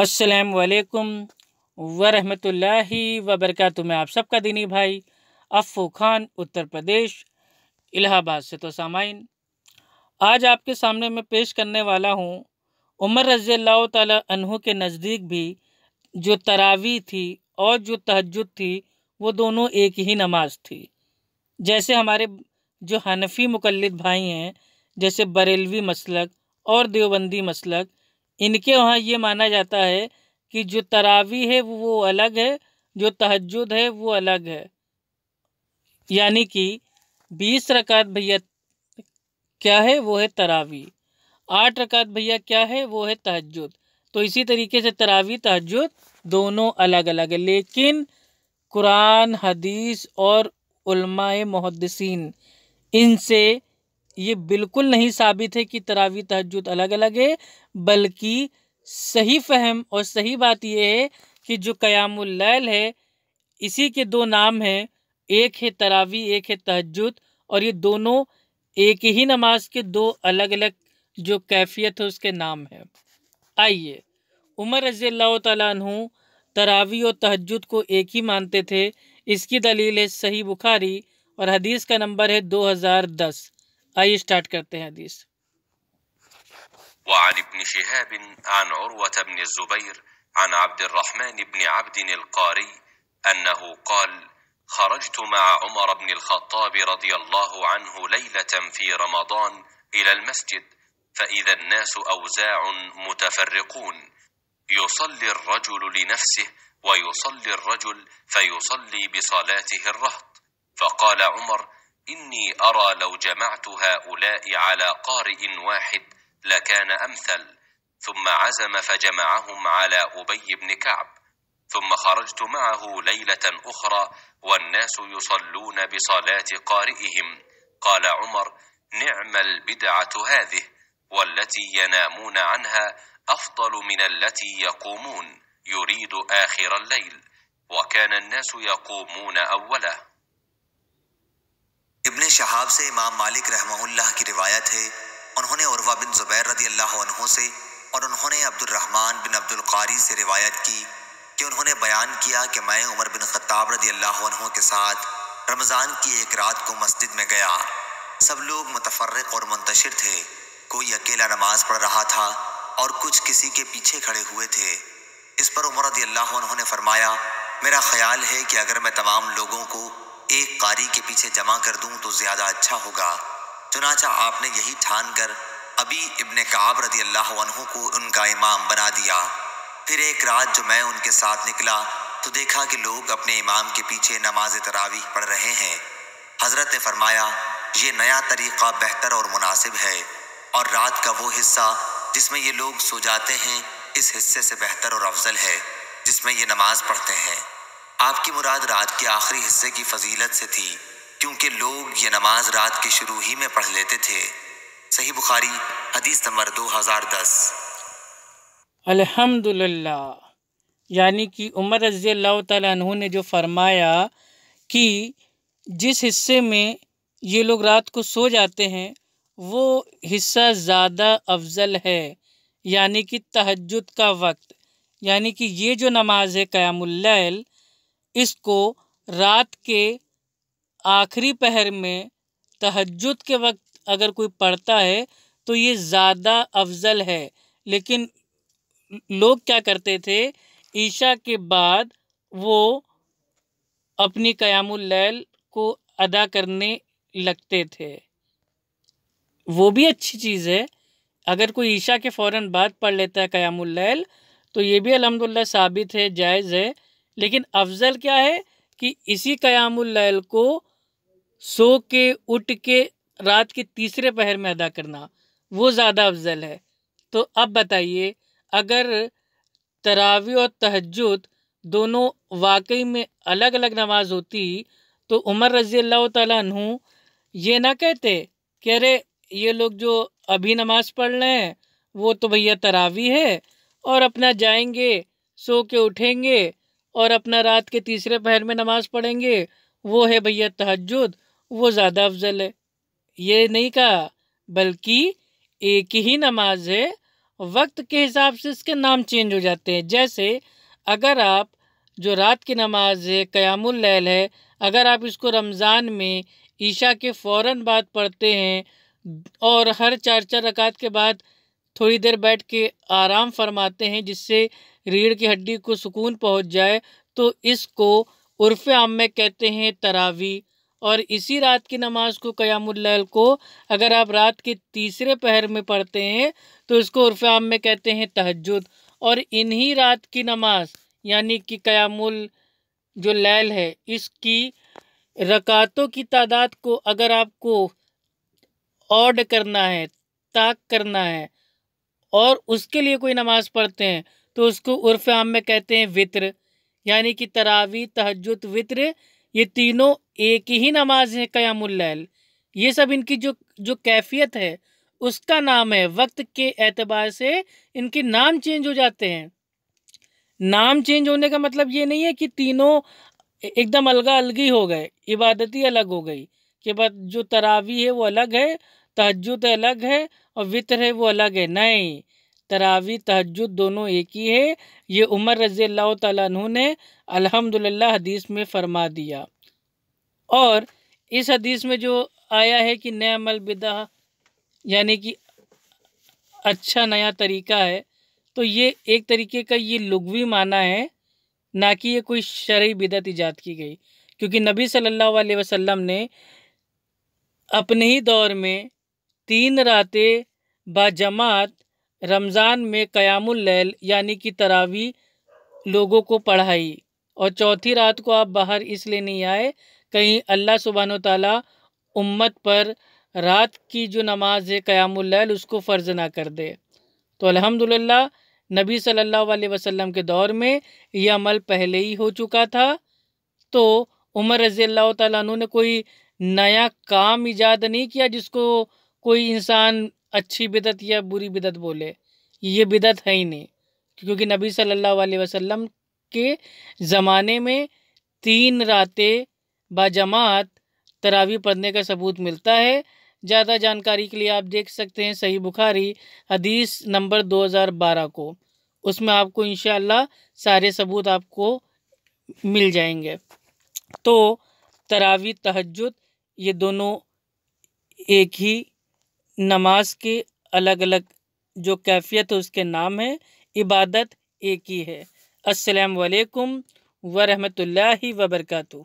असलकम वरहमतुल्लाहि वबरकत मैं आप सबका दीनी भाई अफ़ू खान उत्तर प्रदेश इलाहाबाद से तो सामाइन आज आपके सामने मैं पेश करने वाला हूँ उमर रज़ी अल्लाह के नज़दीक भी जो तरावी थी और जो तहजद थी वो दोनों एक ही नमाज थी जैसे हमारे जो हनफी मुकलद भाई हैं जैसे बरेलवी मसलक और देवबंदी मसलक इनके वहाँ ये माना जाता है कि जो तरावी है वो अलग है जो तहजद है वो अलग है यानी कि बीस रकात भैया क्या है वो है तरावी आठ रकात भैया क्या है वो है तहजद तो इसी तरीके से तरावी तहजद दोनों अलग अलग है लेकिन कुरान हदीस और उलमाए मुहदसिन इनसे ये बिल्कुल नहीं साबित है कि तरावी तहजद अलग अलग है बल्कि सही फहम और सही बात यह है कि जो कयामुल्लैल है इसी के दो नाम हैं एक है तरावी एक है तहजद और ये दोनों एक ही नमाज के दो अलग अलग जो कैफियत है उसके नाम है आइए उमर रजी तू तरावी और तहजद को एक ही मानते थे इसकी दलील है सही बुखारी और हदीस का नंबर है दो हज़ार दस آئیے سٹارٹ کرتے ہیں حدیث وعن ابن شهاب عن عروة بن الزبير عن عبد الرحمن بن عبد القاري أنه قال خرجت مع عمر بن الخطاب رضي الله عنه ليلة في رمضان إلى المسجد فإذا الناس أوزاع متفرقون يصلي الرجل لنفسه ويصلي الرجل فيصلي بصلاته الرهط فقال عمر إني أرى لو جمعت هؤلاء على قارئ واحد لكان أمثل ثم عزم فجمعهم على أبي بن كعب ثم خرجت معه ليلة أخرى والناس يصلون بصلاة قارئهم قال عمر نعم البدعة هذه والتي ينامون عنها أفضل من التي يقومون يريد آخر الليل وكان الناس يقومون أوله इब्ने शहाब से इमाम मालिक रहमल्ला की रिवायत है उन्होंने उर्वा बिन ज़ुबैर रदी अल्लाह से और उन्होंने अब्दुलरहमान बिन अब्दुल्कारी से रिवायत की कि उन्होंने बयान किया कि मैं उमर बिन खत्ताब रदी अल्लाह के साथ रमज़ान की एक रात को मस्जिद में गया सब लोग मुतफरक और मुंतशिर थे कोई अकेला नमाज पढ़ रहा था और कुछ किसी के पीछे खड़े हुए थे इस पर उमर रदी अल्लाह ने फरमाया मेरा ख्याल है कि अगर मैं तमाम लोगों को एक कारी के पीछे जमा कर दूं तो ज़्यादा अच्छा होगा चुनाचा आपने यही ठान कर अभी इबन काब रदी अल्लाह को उनका इमाम बना दिया फिर एक रात जो मैं उनके साथ निकला तो देखा कि लोग अपने इमाम के पीछे नमाज तरावी पढ़ रहे हैं हज़रत ने फरमाया ये नया तरीक़ा बेहतर और मुनासिब है और रात का वो हिस्सा जिसमें ये लोग सो जाते हैं इस हिस्से से बेहतर और अफजल है जिसमें ये नमाज पढ़ते हैं आपकी मुराद रात के आखिरी हिस्से की फजीलत से थी क्योंकि लोग ये नमाज रात के शुरू ही में पढ़ लेते थे सही बुखारी हदीस नंबर दो हज़ार दस अल्हम्दुलिल्लाह यानी कि उमर रजी तु ने जो फरमाया कि जिस हिस्से में ये लोग रात को सो जाते हैं वो हिस्सा ज़्यादा अफजल है यानी कि तहजद का वक्त यानी कि ये जो नमाज है क़्यामल इसको रात के आखिरी पहर में तहजद के वक्त अगर कोई पढ़ता है तो ये ज़्यादा अफजल है लेकिन लोग क्या करते थे ईशा के बाद वो अपनी कयामुलैल को अदा करने लगते थे वो भी अच्छी चीज़ है अगर कोई ईशा के फ़ौर बाद पढ़ लेता है कयामुलैल तो ये भी अलहमदिल्ला साबित है जायज़ है लेकिन अफजल क्या है कि इसी कयामुल्लैल को सो के उठ के रात के तीसरे पहर में अदा करना वो ज़्यादा अफजल है तो अब बताइए अगर तरावी और तहजद दोनों वाकई में अलग अलग नमाज होती तो उमर रज़ी अल्लाह तु ये ना कहते कि अरे ये लोग जो अभी नमाज पढ़ रहे हैं वो तो भैया तरावी है और अपना जाएंगे सो के उठेंगे और अपना रात के तीसरे पहर में नमाज पढ़ेंगे वो है भैया तहजद वो ज़्यादा अफजल है ये नहीं कहा बल्कि एक ही नमाज है वक्त के हिसाब से इसके नाम चेंज हो जाते हैं जैसे अगर आप जो रात की नमाज है क़यामुल्लैल है अगर आप इसको रमज़ान में ईशा के फ़ौर बाद पढ़ते हैं और हर चार चार रकात के बाद थोड़ी देर बैठ के आराम फरमाते हैं जिससे रीढ़ की हड्डी को सुकून पहुंच जाए तो इसको उर्फ आम में कहते हैं तरावी और इसी रात की नमाज को कयामुल्लैल को अगर आप रात के तीसरे पहर में पढ़ते हैं तो इसको उर्फ आम में कहते हैं तहजद और इन्हीं रात की नमाज यानी कि कयामुल जो लैल है इसकी रकातों की तादाद को अगर आपको ऑड करना है ताक करना है और उसके लिए कोई नमाज़ पढ़ते हैं तो उसको उर्फ आम में कहते हैं वित्र यानी कि तरावी तहजद वित्र ये तीनों एक ही नमाज है कयामल ये सब इनकी जो जो कैफियत है उसका नाम है वक्त के एतबार से इनके नाम चेंज हो जाते हैं नाम चेंज होने का मतलब ये नहीं है कि तीनों एकदम अलगा अलगी हो गए इबादती अलग हो गई कि बस जो तरावी है वो अलग है तहजद अलग है और वितर है वो अलग है नहीं तरावी तहजद दोनों एक ही है ये उमर रज़ी अल्लाह तु ने अल्हम्दुलिल्लाह हदीस में फरमा दिया और इस हदीस में जो आया है कि नया अमल बिदा यानी कि अच्छा नया तरीका है तो ये एक तरीके का ये लुगवी माना है ना कि ये कोई शर्य बिदत ईजाद की गई क्योंकि नबी सल्लल्लाहु अलैहि वसल्लम ने अपने ही दौर में तीन रातें बाजमात रमज़ान में क़यामुल्लैल यानी कि तरावी लोगों को पढ़ाई और चौथी रात को आप बाहर इसलिए नहीं आए कहीं अल्लाह सुबहान ताला उम्मत पर रात की जो नमाज है क़यामुल्लैल उसको फ़र्ज़ ना कर दे तो अल्हम्दुलिल्लाह नबी सल्लल्लाहु अलैहि वसल्लम के दौर में यह अमल पहले ही हो चुका था तो उमर रज़ी अल्लाह तु ने कोई नया काम ईजाद नहीं किया जिसको कोई इंसान अच्छी बिदत या बुरी बिदत बोले ये बिदत है ही नहीं क्योंकि नबी सल्लल्लाहु अलैहि वसल्लम के ज़माने में तीन रातें बाजमात तरावी पढ़ने का सबूत मिलता है ज़्यादा जानकारी के लिए आप देख सकते हैं सही बुखारी हदीस नंबर 2012 को उसमें आपको इन सारे सबूत आपको मिल जाएंगे तो तरावी तहजद ये दोनों एक ही नमाज की अलग अलग जो कैफियत है उसके नाम है इबादत एक ही है अस्सलाम वालेकुम व रहमतुल्लाहि